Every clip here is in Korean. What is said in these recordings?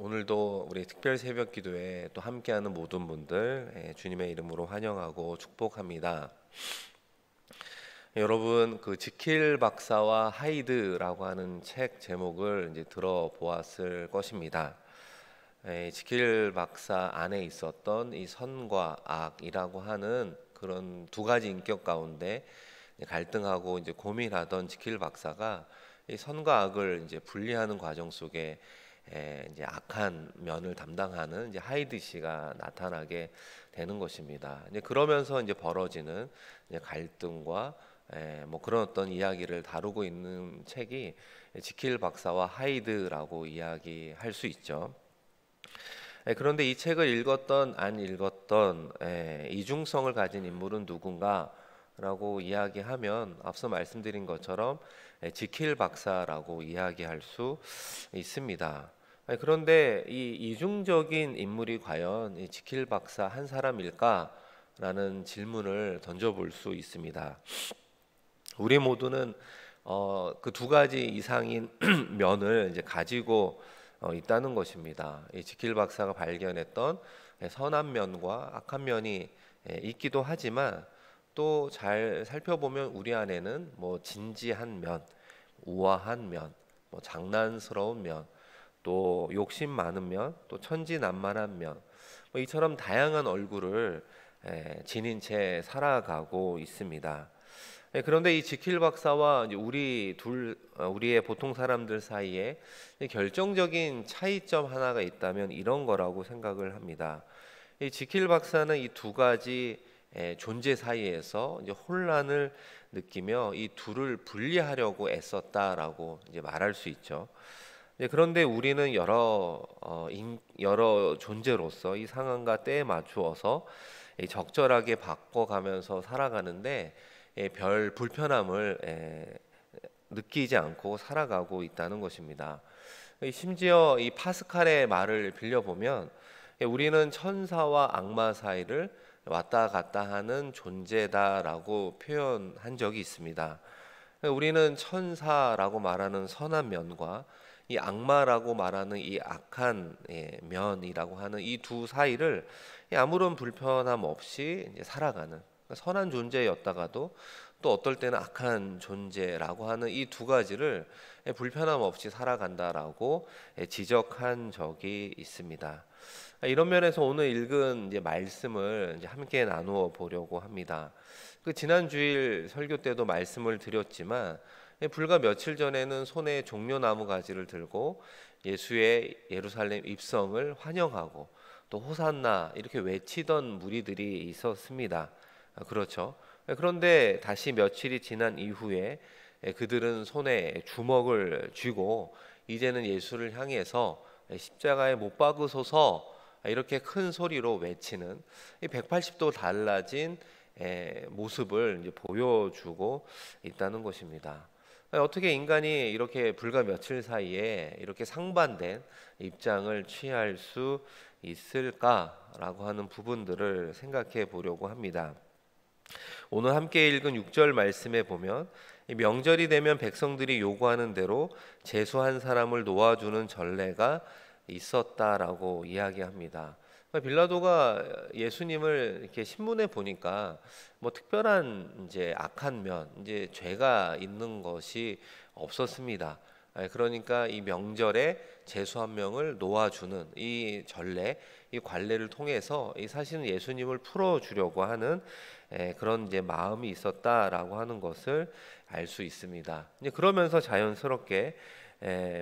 오늘도 우리 특별 새벽 기도에 또 함께하는 모든 분들 예, 주님의 이름으로 환영하고 축복합니다. 여러분 그 지킬 박사와 하이드라고 하는 책 제목을 이제 들어보았을 것입니다. 예, 지킬 박사 안에 있었던 이 선과 악이라고 하는 그런 두 가지 인격 가운데 갈등하고 이제 고민하던 지킬 박사가 이 선과 악을 이제 분리하는 과정 속에 예, 이제 악한 면을 담당하는 이제 하이드 씨가 나타나게 되는 것입니다. 이제 그러면서 이제 벌어지는 이제 갈등과 에, 예, 뭐 그런 어떤 이야기를 다루고 있는 책이 지킬 박사와 하이드라고 이야기할 수 있죠. 에, 예, 그런데 이 책을 읽었던 안 읽었던 에, 이중성을 가진 인물은 누군가라고 이야기하면 앞서 말씀드린 것처럼 지킬 박사라고 이야기할 수 있습니다. 그런데 이 이중적인 인물이 과연 이 지킬 박사 한 사람일까라는 질문을 던져볼 수 있습니다. 우리 모두는 어, 그두 가지 이상인 면을 이제 가지고 어, 있다는 것입니다. 이 지킬 박사가 발견했던 예, 선한 면과 악한 면이 예, 있기도 하지만 또 잘 살펴보면 우리 안에는 뭐 진지한 면, 우아한 면, 뭐 장난스러운 면, 또 욕심 많은 면, 또 천진난만한 면, 뭐 이처럼 다양한 얼굴을 에, 예, 지닌 채 살아가고 있습니다. 예, 그런데 이 지킬 박사와 우리 둘 어, 우리의 보통 사람들 사이에 결정적인 차이점 하나가 있다면 이런 거라고 생각을 합니다. 이 지킬 박사는 이 두 가지 에, 예, 존재 사이에서 혼란을 느끼며 이 둘을 분리하려고 애썼다라고 말할 수 있죠. 네, 그런데 우리는 여러 어, 인, 여러 존재로서 이 상황과 때에 맞추어서 적절하게 바꿔가면서 살아가는데 예, 별 불편함을 에, 예, 느끼지 않고 살아가고 있다는 것입니다. 심지어 이 파스칼의 말을 빌려보면 예, 우리는 천사와 악마 사이를 왔다 갔다 하는 존재다라고 표현한 적이 있습니다. 우리는 천사라고 말하는 선한 면과 이 악마라고 말하는 이 악한 예, 면이라고 하는 이 두 사이를 예, 아무런 불편함 없이 살아가는 그러니까 선한 존재였다가도 또 어떨 때는 악한 존재라고 하는 이 두 가지를 예, 불편함 없이 살아간다라고 예, 지적한 적이 있습니다. 아, 이런 면에서 오늘 읽은 말씀을 함께 나누어 보려고 합니다. 그 지난 주일 설교 때도 말씀을 드렸지만 예, 불과 며칠 전에는 손에 종려나무 가지를 들고 예수의 예루살렘 입성을 환영하고 또 호산나 이렇게 외치던 무리들이 있었습니다. 아, 그렇죠. 예, 그런데 다시 며칠이 지난 이후에 예, 그들은 손에 주먹을 쥐고 이제는 예수를 향해서 십자가에 못 박으소서 아, 이렇게 큰 소리로 외치는 180도 달라진 모습을 보여주고 있다는 것입니다. 예, 어떻게 인간이 이렇게 불과 며칠 사이에 이렇게 상반된 입장을 취할 수 있을까라고 하는 부분들을 생각해 보려고 합니다. 오늘 함께 읽은 6절 말씀에 보면 명절이 되면 백성들이 요구하는 대로 재수한 사람을 놓아주는 전례가 있었다라고 이야기합니다. 그러니까 빌라도가 예수님을 이렇게 신문에 보니까 뭐 특별한 이제 악한 면, 이제 죄가 있는 것이 없었습니다. 아, 그러니까 이 명절에 제수 한 명을 놓아주는 이 전례, 이 관례를 통해서 이 사실은 예수님을 풀어주려고 하는 그런 이제 마음이 있었다라고 하는 것을 알 수 있습니다. 이제 그러면서 자연스럽게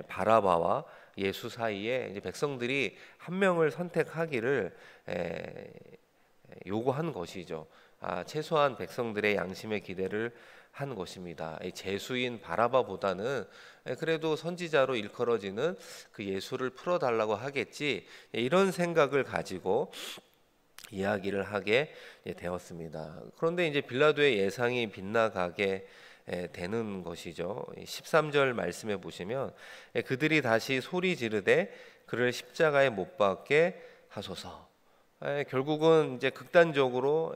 바라바와 예수 사이에 이제 백성들이 한 명을 선택하기를 에, 요구한 것이죠. 아, 최소한 백성들의 양심의 기대를 한 것입니다. 제수인 바라바보다는 그래도 선지자로 일컬어지는 그 예수를 풀어달라고 하겠지 예, 이런 생각을 가지고 이야기를 하게 예, 되었습니다. 그런데 이제 빌라도의 예상이 빗나가게 예, 되는 것이죠. 13절 말씀해 보시면 예, 그들이 다시 소리 지르되 그를 십자가에 못 박게 하소서. 예, 결국은 이제 극단적으로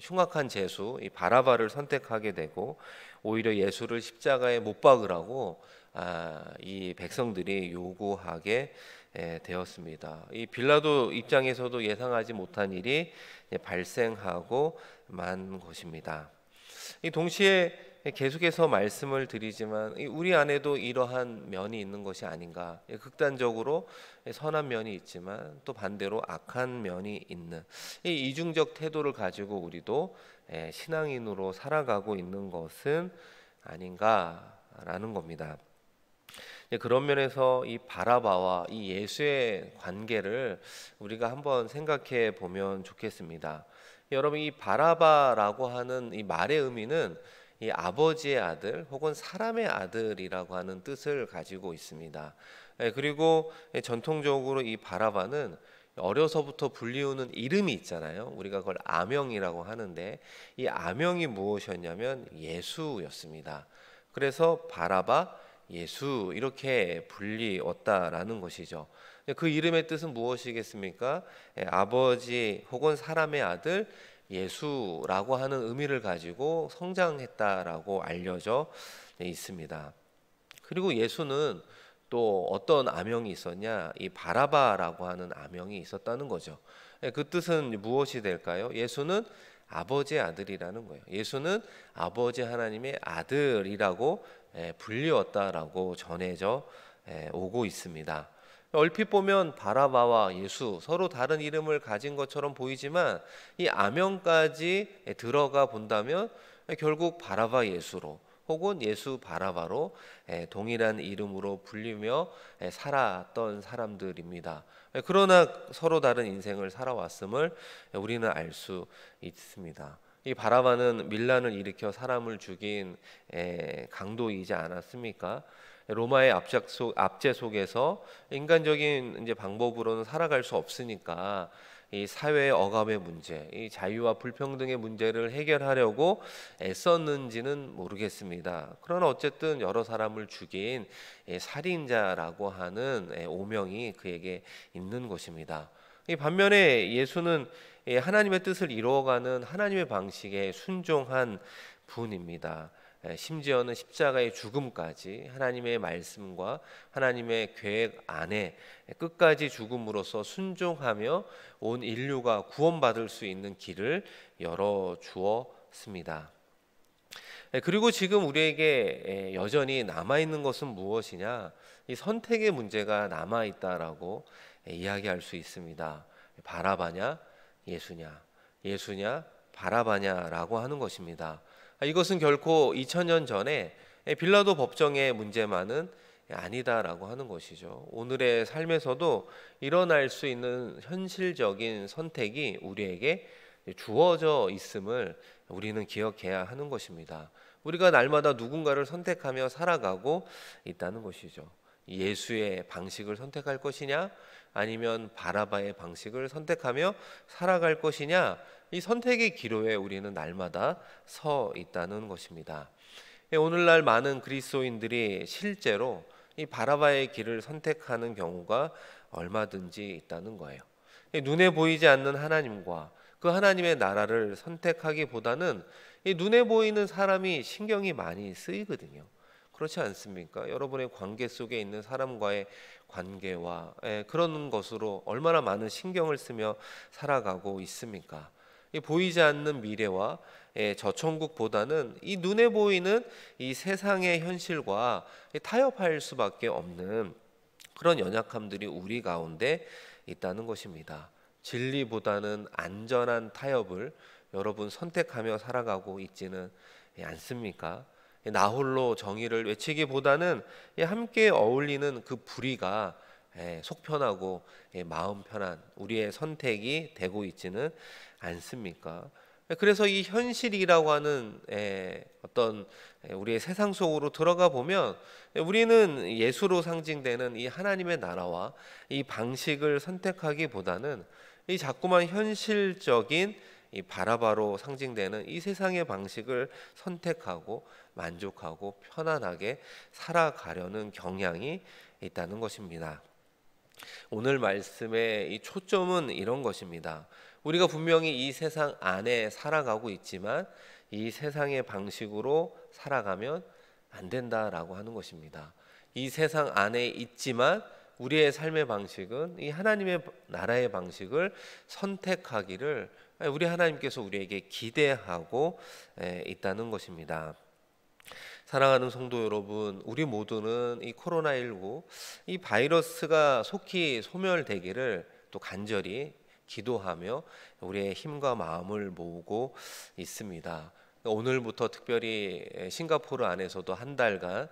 흉악한 제수 바라바를 선택하게 되고 오히려 예수를 십자가에 못 박으라고 아, 이 백성들이 요구하게 되었습니다. 이 빌라도 입장에서도 예상하지 못한 일이 발생하고 만 것입니다. 이 동시에 예, 계속해서 말씀을 드리지만 우리 안에도 이러한 면이 있는 것이 아닌가. 예, 극단적으로 예, 선한 면이 있지만 또 반대로 악한 면이 있는 이 이중적 태도를 가지고 우리도 신앙인으로 살아가고 있는 것은 아닌가라는 겁니다. 그런 면에서 이 바라바와 이 예수의 관계를 우리가 한번 생각해 보면 좋겠습니다. 여러분 이 바라바라고 하는 이 말의 의미는 이 아버지의 아들 혹은 사람의 아들이라고 하는 뜻을 가지고 있습니다. 예, 그리고 전통적으로 이 바라바는 어려서부터 불리우는 이름이 있잖아요. 우리가 그걸 아명이라고 하는데 이 아명이 무엇이었냐면 예수였습니다. 그래서 바라바 예수 이렇게 불리웠다라는 것이죠. 그 이름의 뜻은 무엇이겠습니까? 예, 아버지 혹은 사람의 아들 예수라고 하는 의미를 가지고 성장했다라고 알려져 있습니다. 그리고 예수는 또 어떤 암명이 있었냐? 이 바라바라고 하는 암명이 있었다는 거죠. 예, 그 뜻은 무엇이 될까요? 예수는 아버지의 아들이라는 거예요. 예수는 아버지 하나님의 아들이라고 예, 불리웠다라고 전해져 예, 오고 있습니다. 얼핏 보면 바라바와 예수 서로 다른 이름을 가진 것처럼 보이지만 이 아명까지 들어가 본다면 결국 바라바 예수로 혹은 예수 바라바로 동일한 이름으로 불리며 살았던 사람들입니다. 그러나 서로 다른 인생을 살아왔음을 우리는 알 수 있습니다. 이 바라바는 밀란을 일으켜 사람을 죽인 강도이지 않았습니까? 로마의 압제, 속, 압제 속에서 인간적인 이제 방법으로는 살아갈 수 없으니까 이 사회의 억압의 문제, 이 자유와 불평등의 문제를 해결하려고 애썼는지는 모르겠습니다. 그러나 어쨌든 여러 사람을 죽인 살인자라고 하는 오명이 그에게 있는 것입니다. 반면에 예수는 하나님의 뜻을 이루어가는 하나님의 방식에 순종한 분입니다. 심지어는 십자가의 죽음까지 하나님의 말씀과 하나님의 계획 안에 끝까지 죽음으로써 순종하며 온 인류가 구원받을 수 있는 길을 열어 주었습니다. 그리고 지금 우리에게 여전히 남아 있는 것은 무엇이냐? 이 선택의 문제가 남아 있다라고 이야기할 수 있습니다. 바라바냐 예수냐, 예수냐 바라바냐라고 하는 것입니다. 아, 이것은 결코 2000년 전에 빌라도 법정의 문제만은 아니다라고 하는 것이죠. 오늘의 삶에서도 일어날 수 있는 현실적인 선택이 우리에게 주어져 있음을 우리는 기억해야 하는 것입니다. 우리가 날마다 누군가를 선택하며 살아가고 있다는 것이죠. 예수의 방식을 선택할 것이냐 아니면 바라바의 방식을 선택하며 살아갈 것이냐 이 선택의 기로에 우리는 날마다 서 있다는 것입니다. 예, 오늘날 많은 그리스도인들이 실제로 이 바라바의 길을 선택하는 경우가 얼마든지 있다는 거예요. 눈에 보이지 않는 하나님과 그 하나님의 나라를 선택하기보다는 눈에 보이는 사람이 신경이 많이 쓰이거든요. 그렇지 않습니까? 여러분의 관계 속에 있는 사람과의 관계와 예, 그런 것으로 얼마나 많은 신경을 쓰며 살아가고 있습니까? 보이지 않는 미래와 예, 저천국보다는 이 눈에 보이는 이 세상의 현실과 타협할 수밖에 없는 그런 연약함들이 우리 가운데 있다는 것입니다. 진리보다는 안전한 타협을 여러분 선택하며 살아가고 있지는 예, 않습니까? 나 홀로 정의를 외치기보다는 예, 함께 어울리는 그 부리가 속 편하고 마음 편한 우리의 선택이 되고 있지는 않습니까? 그래서 이 현실이라고 하는 예, 어떤 예, 우리의 세상 속으로 들어가 보면 우리는 예수로 상징되는 이 하나님의 나라와 이 방식을 선택하기보다는 이 자꾸만 현실적인 이 바라바로 상징되는 이 세상의 방식을 선택하고 만족하고 편안하게 살아가려는 경향이 있다는 것입니다. 오늘 말씀의 이 초점은 이런 것입니다. 우리가 분명히 이 세상 안에 살아가고 있지만 이 세상의 방식으로 살아가면 안 된다라고 하는 것입니다. 이 세상 안에 있지만 우리의 삶의 방식은 이 하나님의 나라의 방식을 선택하기를 우리 하나님께서 우리에게 기대하고 있다는 것입니다. 사랑하는 성도 여러분, 우리 모두는 이 코로나19 이 바이러스가 속히 소멸되기를 또 간절히 기도하며 우리의 힘과 마음을 모으고 있습니다. 오늘부터 특별히 싱가포르 안에서도 한 달간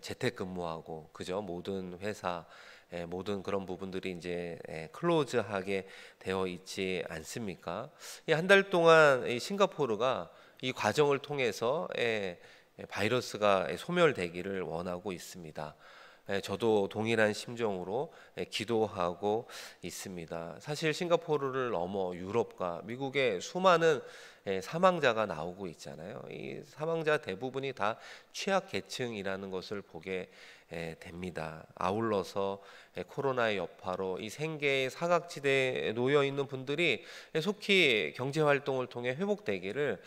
재택근무하고 그죠 모든 회사 모든 그런 부분들이 이제 클로즈하게 되어 있지 않습니까? 이 한 달 동안 이 싱가포르가 이 과정을 통해서 네, 바이러스가 예, 소멸되기를 원하고 있습니다. 예, 저도 동일한 심정으로 예, 기도하고 있습니다. 사실 싱가포르를 넘어 유럽과 미국에 수많은 사망자가 나오고 있잖아요. 이 사망자 대부분이 다 취약계층이라는 것을 보게 예, 됩니다. 아울러서 예, 코로나의 여파로 이 생계의 사각지대에 놓여 있는 분들이 예, 속히 경제 활동을 통해 회복되기를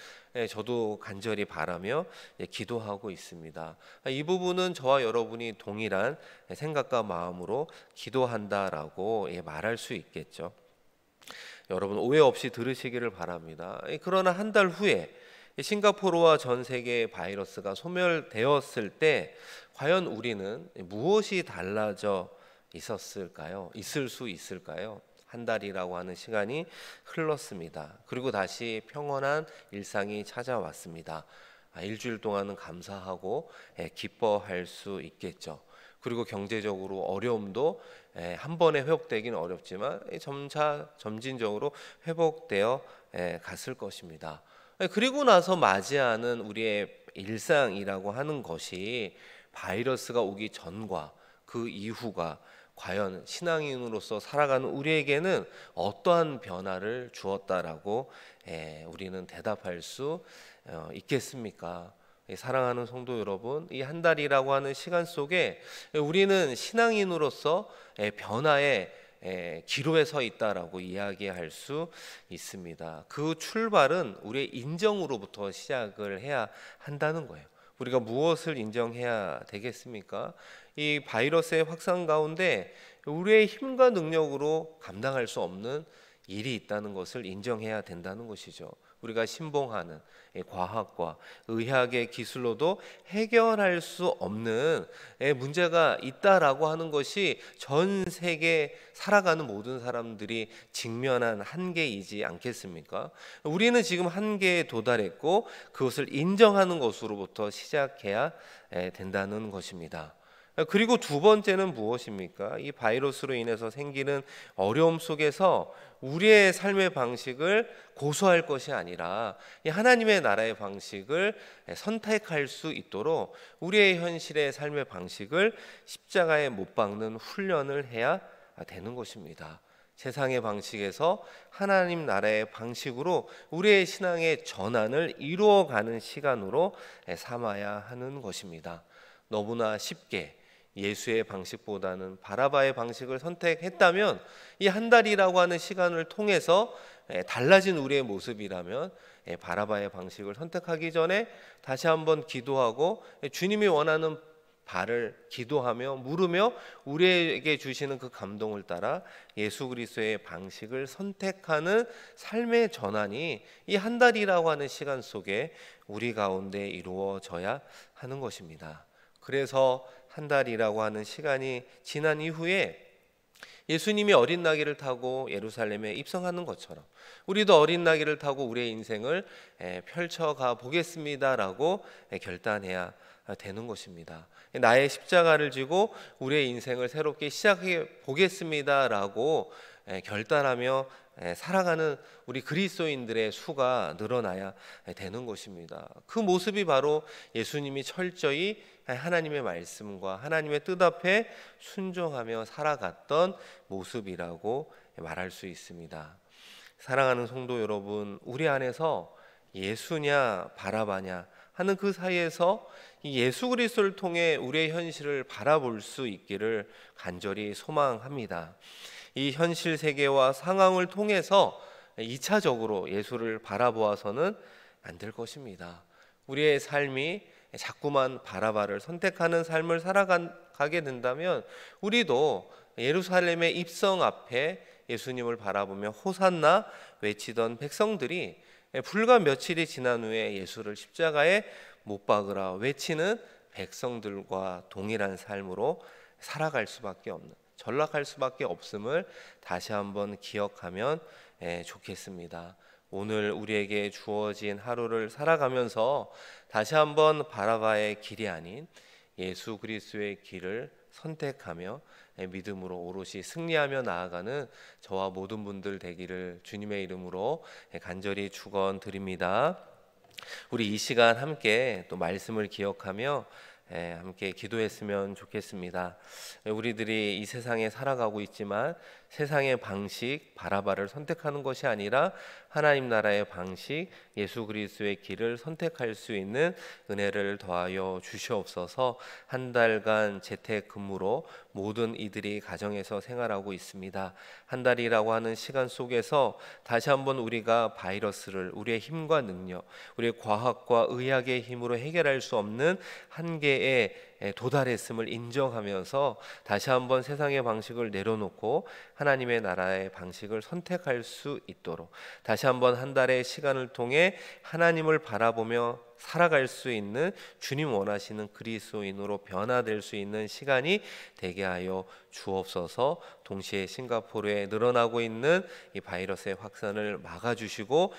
저도 간절히 바라며 기도하고 있습니다. 아, 이 부분은 저와 여러분이 동일한 생각과 마음으로 기도한다라고 말할 수 있겠죠. 여러분 오해 없이 들으시기를 바랍니다. 그러나 한 달 후에 싱가포르와 전 세계 바이러스가 소멸되었을 때 과연 우리는 무엇이 달라져 있었을까요? 있을 수 있을까요? 한 달이라고 하는 시간이 흘렀습니다. 그리고 다시 평온한 일상이 찾아왔습니다. 아, 일주일 동안은 감사하고 예, 기뻐할 수 있겠죠. 그리고 경제적으로 어려움도 예, 한 번에 회복되긴 어렵지만 점차 점진적으로 회복되어 예, 갔을 것입니다. 그리고 나서 맞이하는 우리의 일상이라고 하는 것이 바이러스가 오기 전과 그 이후가 과연 신앙인으로서 살아가는 우리에게는 어떠한 변화를 주었다라고 예, 우리는 대답할 수 어, 있겠습니까? 사랑하는 성도 여러분, 이 한 달이라고 하는 시간 속에 우리는 신앙인으로서 예, 변화의 예, 기로에 서 있다라고 이야기할 수 있습니다. 그 출발은 우리의 인정으로부터 시작을 해야 한다는 거예요. 우리가 무엇을 인정해야 되겠습니까? 이 바이러스의 확산 가운데 우리의 힘과 능력으로 감당할 수 없는 일이 있다는 것을 인정해야 된다는 것이죠. 우리가 신봉하는 과학과 의학의 기술로도 해결할 수 없는 문제가 있다라고 하는 것이 전 세계 살아가는 모든 사람들이 직면한 한계이지 않겠습니까? 우리는 지금 한계에 도달했고 그것을 인정하는 것으로부터 시작해야 된다는 것입니다. 그리고 두 번째는 무엇입니까? 이 바이러스로 인해서 생기는 어려움 속에서 우리의 삶의 방식을 고수할 것이 아니라 하나님의 나라의 방식을 선택할 수 있도록 우리의 현실의 삶의 방식을 십자가에 못 박는 훈련을 해야 되는 것입니다. 세상의 방식에서 하나님 나라의 방식으로 우리의 신앙의 전환을 이루어가는 시간으로 삼아야 하는 것입니다. 너무나 쉽게 예수의 방식보다는 바라바의 방식을 선택했다면 이 한 달이라고 하는 시간을 통해서 예, 달라진 우리의 모습이라면 예, 바라바의 방식을 선택하기 전에 다시 한번 기도하고 예, 주님이 원하는 바를 기도하며 물으며 우리에게 주시는 그 감동을 따라 예수 그리스도의 방식을 선택하는 삶의 전환이 이 한 달이라고 하는 시간 속에 우리 가운데 이루어져야 하는 것입니다. 그래서 한 달이라고 하는 시간이 지난 이후에 예수님이 어린 나귀를 타고 예루살렘에 입성하는 것처럼 우리도 어린 나귀를 타고 우리의 인생을 펼쳐가 보겠습니다라고 결단해야 되는 것입니다. 나의 십자가를 지고 우리의 인생을 새롭게 시작해 보겠습니다라고 결단하며 살아가는 우리 그리스도인들의 수가 늘어나야 되는 것입니다. 그 모습이 바로 예수님이 철저히 하나님의 말씀과 하나님의 뜻 앞에 순종하며 살아갔던 모습이라고 말할 수 있습니다. 사랑하는 성도 여러분, 우리 안에서 예수냐 바라바냐 하는 그 사이에서 예수 그리스도를 통해 우리의 현실을 바라볼 수 있기를 간절히 소망합니다. 이 현실 세계와 상황을 통해서 2차적으로 예수를 바라보아서는 안 될 것입니다. 우리의 삶이 자꾸만 바라바를 선택하는 삶을 살아가게 된다면 우리도 예루살렘의 입성 앞에 예수님을 바라보며 호산나 외치던 백성들이 불과 며칠이 지난 후에 예수를 십자가에 못 박으라 외치는 백성들과 동일한 삶으로 살아갈 수밖에 없는 전락할 수밖에 없음을 다시 한번 기억하면 예, 좋겠습니다. 오늘 우리에게 주어진 하루를 살아가면서 다시 한번 바라바의 길이 아닌 예수 그리스도의 길을 선택하며 예, 믿음으로 오롯이 승리하며 나아가는 저와 모든 분들 되기를 주님의 이름으로 예, 간절히 축원드립니다. 우리 이 시간 함께 또 말씀을 기억하며 예, 함께 기도했으면 좋겠습니다. 우리들이 이 세상에 살아가고 있지만 세상의 방식 바라바를 선택하는 것이 아니라 하나님 나라의 방식 예수 그리스도의 길을 선택할 수 있는 은혜를 더하여 주시옵소서. 한 달간 재택근무로 모든 이들이 가정에서 생활하고 있습니다. 한 달이라고 하는 시간 속에서 다시 한번 우리가 바이러스를 우리의 힘과 능력, 우리의 과학과 의학의 힘으로 해결할 수 없는 한계에 도달했음을 인정하면서 다시 한번 세상의 방식을 내려놓고 하나님의 나라의 방식을 선택할 수 있도록 다시 한번 한 달의 시간을 통해 하나님을 바라보며 살아갈 수 있는 주님 원하시는 그리스도인으로 변화될 수 있는 시간이 되게 하여 주옵소서. 동시에 싱가포르에 늘어나고 있는 이 바이러스의 확산을 막아 주시고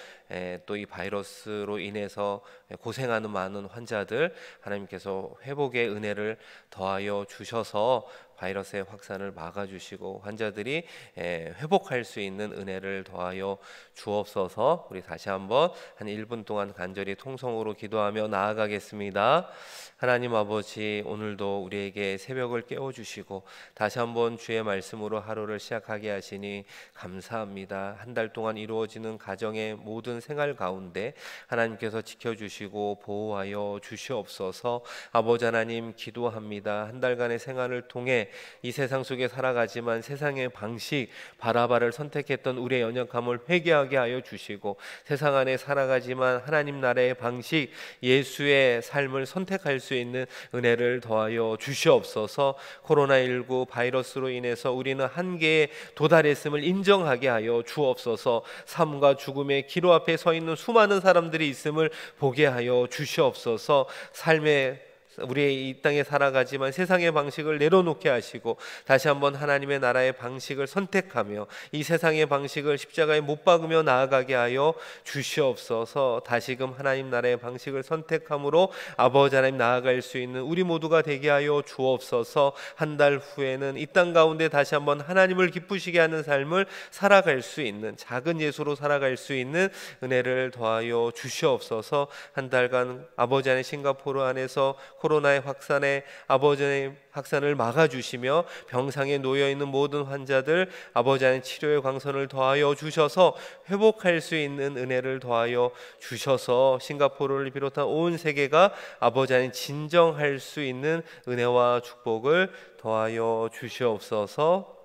또 이 바이러스로 인해서 고생하는 많은 환자들 하나님께서 회복의 은혜를 더하여 주셔서 바이러스의 확산을 막아주시고 환자들이 예, 회복할 수 있는 은혜를 더하여 주옵소서. 우리 다시 한번 한 1분 동안 간절히 통성으로 기도하며 나아가겠습니다. 하나님 아버지 오늘도 우리에게 새벽을 깨워 주시고 다시 한번 주의 말씀으로 하루를 시작하게 하시니 감사합니다. 한 달 동안 이루어지는 가정의 모든 생활 가운데 하나님께서 지켜 주시고 보호하여 주시옵소서. 아버지 하나님 기도합니다. 한 달간의 생활을 통해 이 세상 속에 살아가지만 세상의 방식 바라바를 선택했던 우리의 연약함을 회개하게 하여 주시고 세상 안에 살아가지만 하나님 나라의 방식 예수의 삶을 선택할 수 있는 은혜를 더하여 주시옵소서. 코로나19 바이러스로 인해서 우리는 한계에 도달했음을 인정하게 하여 주옵소서. 삶과 죽음의 기로 앞에 서 있는 수많은 사람들이 있음을 보게 하여 주시옵소서. 삶의 우리의 이 땅에 살아가지만 세상의 방식을 내려놓게 하시고 다시 한번 하나님의 나라의 방식을 선택하며 이 세상의 방식을 십자가에 못 박으며 나아가게 하여 주시옵소서 다시금 하나님 나라의 방식을 선택함으로 아버지 하나님 나아갈 수 있는 우리 모두가 되게 하여 주옵소서 한 달 후에는 이 땅 가운데 다시 한번 하나님을 기쁘시게 하는 삶을 살아갈 수 있는 작은 예수로 살아갈 수 있는 은혜를 더하여 주시옵소서 한 달간 아버지 하나님 싱가포르 안에서 코로나의 확산에 아버지의 확산을 막아주시며 병상에 놓여 있는 모든 환자들 아버지 하나 치료의 광선을 더하여 주셔서 회복할 수 있는 은혜를 더하여 주셔서 싱가포르를 비롯한 온 세계가 아버지 하나 진정할 수 있는 은혜와 축복을 더하여 주시옵소서.